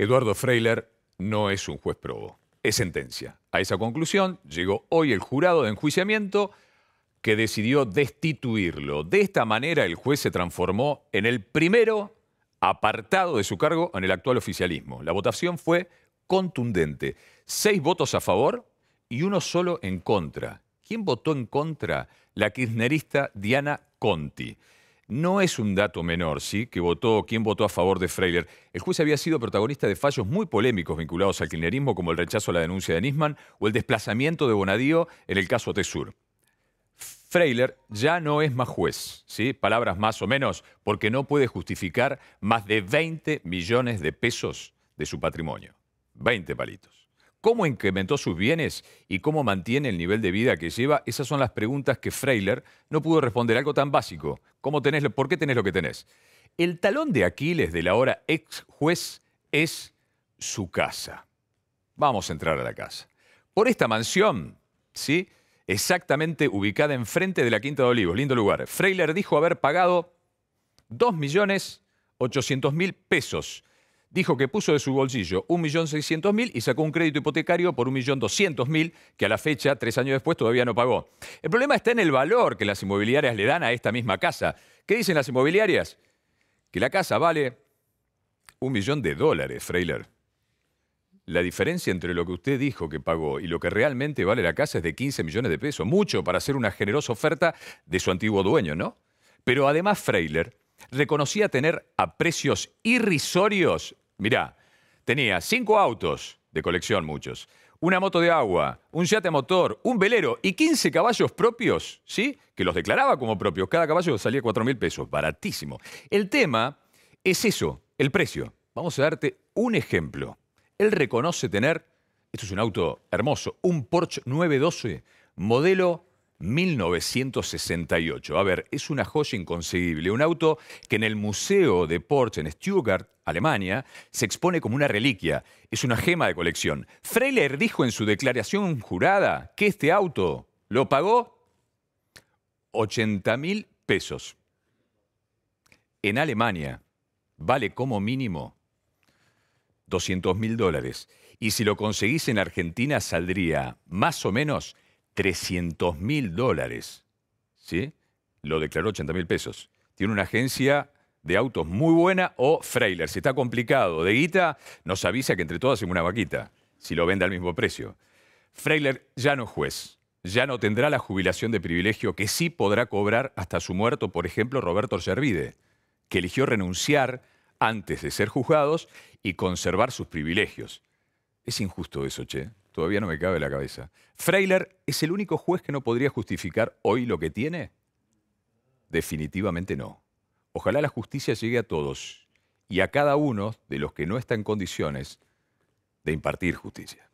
Eduardo Freiler no es un juez probo, es sentencia. A esa conclusión llegó hoy el jurado de enjuiciamiento que decidió destituirlo. De esta manera el juez se transformó en el primero apartado de su cargo en el actual oficialismo. La votación fue contundente. Seis votos a favor y uno solo en contra. ¿Quién votó en contra? La kirchnerista Diana Conti. No es un dato menor, ¿sí? Que votó, quién votó a favor de Freiler. El juez había sido protagonista de fallos muy polémicos vinculados al kirchnerismo, como el rechazo a la denuncia de Nisman o el desplazamiento de Bonadío en el caso Tesur. Freiler ya no es más juez, ¿sí? Palabras más o menos, porque no puede justificar más de 20 millones de pesos de su patrimonio. 20 palitos. ¿Cómo incrementó sus bienes y cómo mantiene el nivel de vida que lleva? Esas son las preguntas que Freiler no pudo responder. Algo tan básico. ¿Cómo ¿Por qué tenés lo que tenés? El talón de Aquiles de la hora ex juez es su casa. Vamos a entrar a la casa. Por esta mansión, ¿sí? Exactamente ubicada enfrente de la Quinta de Olivos, lindo lugar. Freiler dijo haber pagado 2.800.000 pesos dijo que puso de su bolsillo 1.600.000 y sacó un crédito hipotecario por 1.200.000 que a la fecha, tres años después, todavía no pagó. El problema está en el valor que las inmobiliarias le dan a esta misma casa. ¿Qué dicen las inmobiliarias? Que la casa vale un millón de dólares, Freiler. La diferencia entre lo que usted dijo que pagó y lo que realmente vale la casa es de 15 millones de pesos. Mucho para hacer una generosa oferta de su antiguo dueño, ¿no? Pero además, Freiler, reconocía tener a precios irrisorios, mirá, tenía cinco autos de colección muchos, una moto de agua, un yate a motor, un velero y 15 caballos propios, ¿sí? Que los declaraba como propios. Cada caballo salía 4 mil pesos, baratísimo. El tema es eso, el precio. Vamos a darte un ejemplo. Él reconoce tener, esto es un auto hermoso, un Porsche 912, modelo 1968. A ver, es una joya inconcebible. Un auto que en el Museo de Porsche en Stuttgart, Alemania, se expone como una reliquia. Es una gema de colección. Freiler dijo en su declaración jurada que este auto lo pagó 80 mil pesos. En Alemania vale como mínimo 200 mil dólares. Y si lo conseguís en Argentina saldría más o menos 300 mil dólares. ¿Sí? Lo declaró 80 mil pesos. Tiene una agencia de autos muy buena o Freiler. Si está complicado de guita, nos avisa que entre todas hacen una vaquita, si lo vende al mismo precio. Freiler ya no es juez, ya no tendrá la jubilación de privilegio que sí podrá cobrar hasta su muerto, por ejemplo, Roberto Servide, que eligió renunciar antes de ser juzgados y conservar sus privilegios. Es injusto eso, che. Todavía no me cabe la cabeza. ¿Freiler es el único juez que no podría justificar hoy lo que tiene? Definitivamente no. Ojalá la justicia llegue a todos y a cada uno de los que no está en condiciones de impartir justicia.